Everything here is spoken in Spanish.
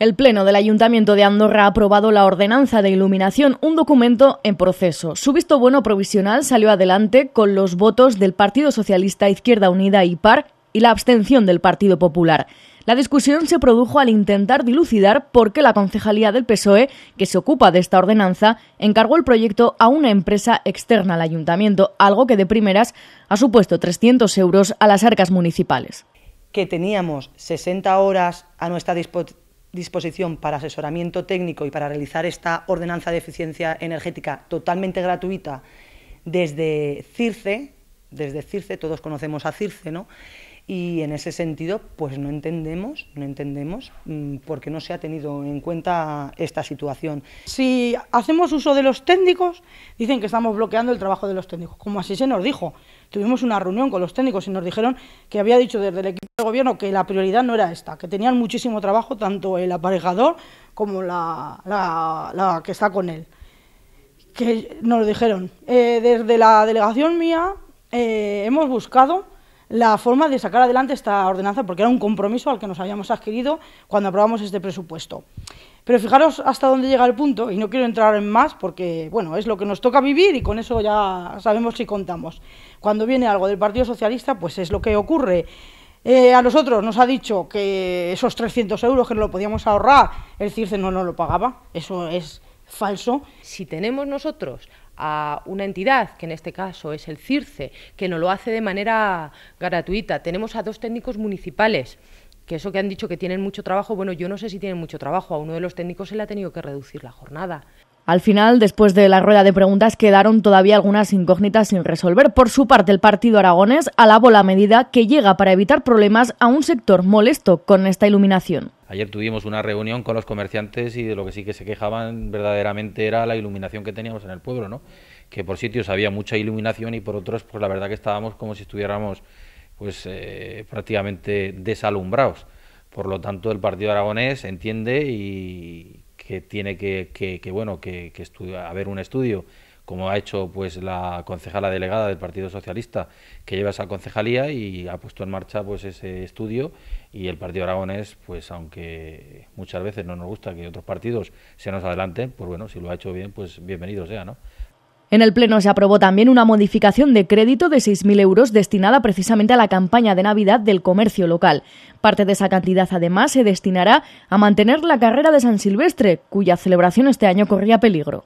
El Pleno del Ayuntamiento de Andorra ha aprobado la Ordenanza de Iluminación, un documento en proceso. Su visto bueno provisional salió adelante con los votos del Partido Socialista Izquierda Unida y PAR y la abstención del Partido Popular. La discusión se produjo al intentar dilucidar por qué la concejalía del PSOE, que se ocupa de esta ordenanza, encargó el proyecto a una empresa externa al ayuntamiento, algo que de primeras ha supuesto 300 euros a las arcas municipales. Que teníamos 60 horas a nuestra disposición disposición para asesoramiento técnico y para realizar esta ordenanza de eficiencia energética totalmente gratuita desde CIRCE, desde CIRCE, todos conocemos a CIRCE, ¿no? y en ese sentido pues no entendemos no entendemos porque mm, por qué no se ha tenido en cuenta esta situación si hacemos uso de los técnicos dicen que estamos bloqueando el trabajo de los técnicos como así se nos dijo tuvimos una reunión con los técnicos y nos dijeron que había dicho desde el equipo de gobierno que la prioridad no era esta que tenían muchísimo trabajo tanto el aparejador como la, que está con él que nos lo dijeron eh, desde la delegación mía eh, hemos buscado la forma de sacar adelante esta ordenanza, porque era un compromiso al que nos habíamos adquirido cuando aprobamos este presupuesto. Pero fijaros hasta dónde llega el punto, y no quiero entrar en más porque, bueno, es lo que nos toca vivir y con eso ya sabemos si contamos. Cuando viene algo del Partido Socialista, pues es lo que ocurre. Eh, a nosotros nos ha dicho que esos 300 euros que lo podíamos ahorrar, el CIRCE no nos lo pagaba, eso es falso. Si tenemos nosotros a una entidad, que en este caso es el CIRCE, que no lo hace de manera gratuita. Tenemos a dos técnicos municipales que eso que han dicho que tienen mucho trabajo, bueno, yo no sé si tienen mucho trabajo, a uno de los técnicos se le ha tenido que reducir la jornada. Al final, después de la rueda de preguntas, quedaron todavía algunas incógnitas sin resolver. Por su parte, el partido aragonés alabó la medida que llega para evitar problemas a un sector molesto con esta iluminación. Ayer tuvimos una reunión con los comerciantes y de lo que sí que se quejaban verdaderamente era la iluminación que teníamos en el pueblo, ¿no? Que por sitios había mucha iluminación y por otros, pues la verdad que estábamos como si estuviéramos pues eh, prácticamente desalumbrados. Por lo tanto, el partido aragonés entiende y que tiene que, bueno, que, haber un estudio, como ha hecho pues la concejala delegada del Partido Socialista, que lleva esa concejalía y ha puesto en marcha pues ese estudio y el Partido Aragonés, pues aunque muchas veces no nos gusta que otros partidos se nos adelanten, pues bueno, si lo ha hecho bien, pues bienvenido sea, ¿no? En el Pleno se aprobó también una modificación de crédito de 6.000 euros destinada precisamente a la campaña de Navidad del comercio local. Parte de esa cantidad, además, se destinará a mantener la carrera de San Silvestre, cuya celebración este año corría peligro.